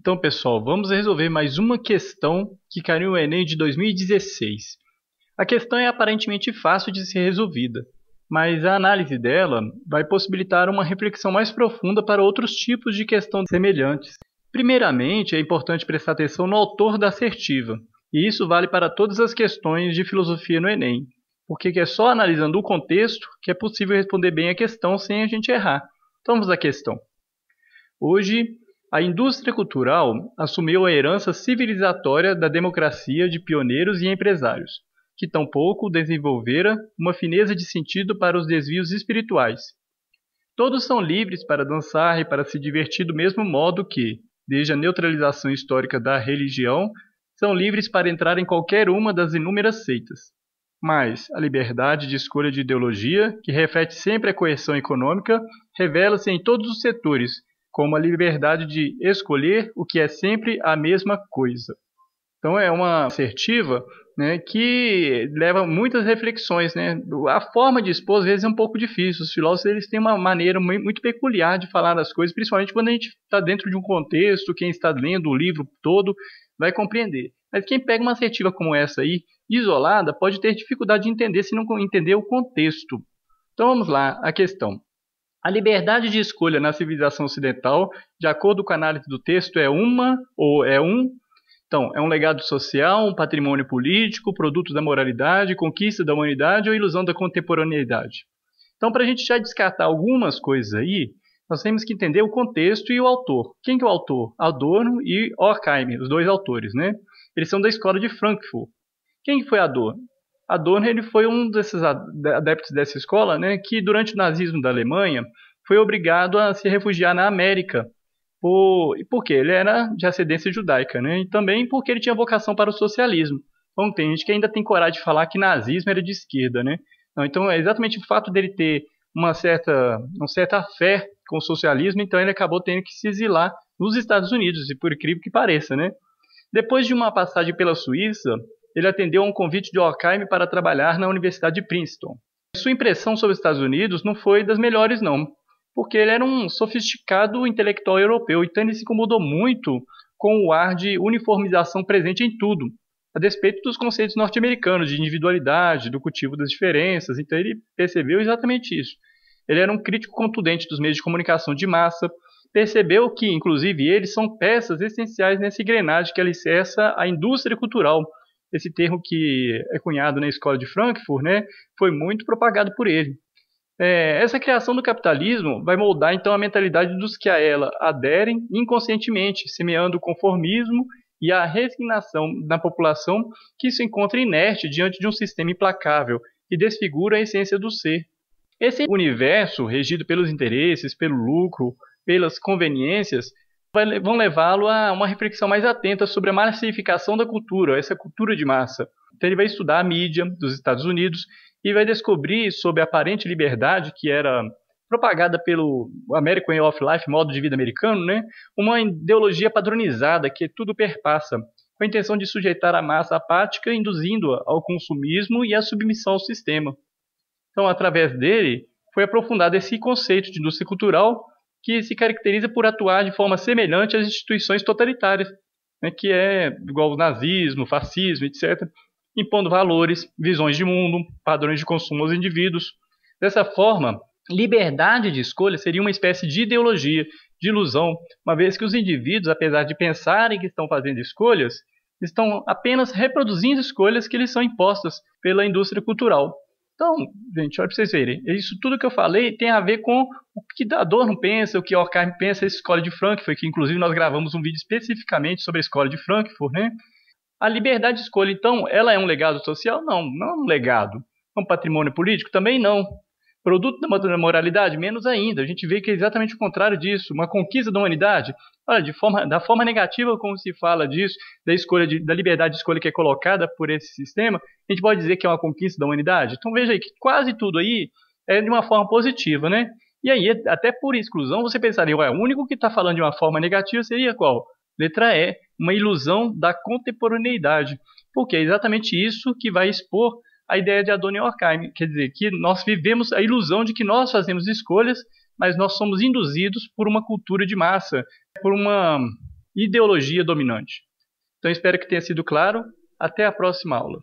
Então, pessoal, vamos resolver mais uma questão que caiu no Enem de 2016. A questão é aparentemente fácil de ser resolvida, mas a análise dela vai possibilitar uma reflexão mais profunda para outros tipos de questões semelhantes. Primeiramente, é importante prestar atenção no autor da assertiva, e isso vale para todas as questões de filosofia no Enem, porque é só analisando o contexto que é possível responder bem a questão sem a gente errar. Então vamos à questão. Hoje a indústria cultural assumiu a herança civilizatória da democracia de pioneiros e empresários, que tampouco desenvolvera uma fineza de sentido para os desvios espirituais. Todos são livres para dançar e para se divertir do mesmo modo que, desde a neutralização histórica da religião, são livres para entrar em qualquer uma das inúmeras seitas. Mas a liberdade de escolha de ideologia, que reflete sempre a coerção econômica, revela-se em todos os setores, como a liberdade de escolher o que é sempre a mesma coisa. Então é uma assertiva né, que leva muitas reflexões. Né? A forma de expor às vezes é um pouco difícil. Os filósofos eles têm uma maneira muito peculiar de falar das coisas, principalmente quando a gente está dentro de um contexto, quem está lendo o livro todo vai compreender. Mas quem pega uma assertiva como essa aí, isolada, pode ter dificuldade de entender se não entender o contexto. Então vamos lá, a questão. A liberdade de escolha na civilização ocidental, de acordo com a análise do texto, é uma ou é um então, é um legado social, um patrimônio político, produto da moralidade, conquista da humanidade ou ilusão da contemporaneidade. Então, para a gente já descartar algumas coisas aí, nós temos que entender o contexto e o autor. Quem que é o autor? Adorno e Horkheimer, os dois autores, né? Eles são da escola de Frankfurt. Quem foi Adorno? Adorno ele foi um desses adeptos dessa escola, né, que durante o nazismo da Alemanha foi obrigado a se refugiar na América, por, porque ele era de ascendência judaica, né, e também porque ele tinha vocação para o socialismo. Então tem gente que ainda tem coragem de falar que nazismo era de esquerda, né? Então é exatamente o fato dele ter uma certa, uma certa fé com o socialismo, então ele acabou tendo que se exilar nos Estados Unidos, e por incrível que pareça, né? Depois de uma passagem pela Suíça, ele atendeu a um convite de Ockheim para trabalhar na Universidade de Princeton. Sua impressão sobre os Estados Unidos não foi das melhores, não, porque ele era um sofisticado intelectual europeu e Tânia se incomodou muito com o ar de uniformização presente em tudo, a despeito dos conceitos norte-americanos de individualidade, do cultivo das diferenças. Então ele percebeu exatamente isso. Ele era um crítico contundente dos meios de comunicação de massa, percebeu que, inclusive, eles são peças essenciais nessa engrenagem que alicerça a indústria cultural esse termo que é cunhado na escola de Frankfurt, né, foi muito propagado por ele. É, essa criação do capitalismo vai moldar então a mentalidade dos que a ela aderem inconscientemente, semeando o conformismo e a resignação na população que se encontra inerte diante de um sistema implacável que desfigura a essência do ser. Esse universo, regido pelos interesses, pelo lucro, pelas conveniências, vão levá-lo a uma reflexão mais atenta sobre a massificação da cultura, essa cultura de massa. Então ele vai estudar a mídia dos Estados Unidos e vai descobrir sobre a aparente liberdade que era propagada pelo American Way of Life, modo de vida americano, né? uma ideologia padronizada que tudo perpassa, com a intenção de sujeitar a massa apática, induzindo-a ao consumismo e à submissão ao sistema. Então, através dele, foi aprofundado esse conceito de indústria cultural, que se caracteriza por atuar de forma semelhante às instituições totalitárias, né, que é igual o nazismo, fascismo, etc., impondo valores, visões de mundo, padrões de consumo aos indivíduos. Dessa forma, liberdade de escolha seria uma espécie de ideologia, de ilusão, uma vez que os indivíduos, apesar de pensarem que estão fazendo escolhas, estão apenas reproduzindo escolhas que lhes são impostas pela indústria cultural, então, gente, olha para vocês verem. Isso tudo que eu falei tem a ver com o que Dador não pensa, o que Horkheim pensa, a escola de Frankfurt, que inclusive nós gravamos um vídeo especificamente sobre a escola de Frankfurt, né? A liberdade de escolha, então, ela é um legado social? Não, não é um legado. É um patrimônio político? Também não. Produto da moralidade, menos ainda. A gente vê que é exatamente o contrário disso, uma conquista da humanidade. Olha, de forma, da forma negativa como se fala disso, da escolha de, da liberdade de escolha que é colocada por esse sistema, a gente pode dizer que é uma conquista da humanidade. Então veja aí que quase tudo aí é de uma forma positiva, né? E aí, até por exclusão, você pensaria, ué, o único que está falando de uma forma negativa seria qual? Letra E, uma ilusão da contemporaneidade. Porque é exatamente isso que vai expor a ideia de Adorno e Horkheim, quer dizer, que nós vivemos a ilusão de que nós fazemos escolhas, mas nós somos induzidos por uma cultura de massa, por uma ideologia dominante. Então espero que tenha sido claro. Até a próxima aula.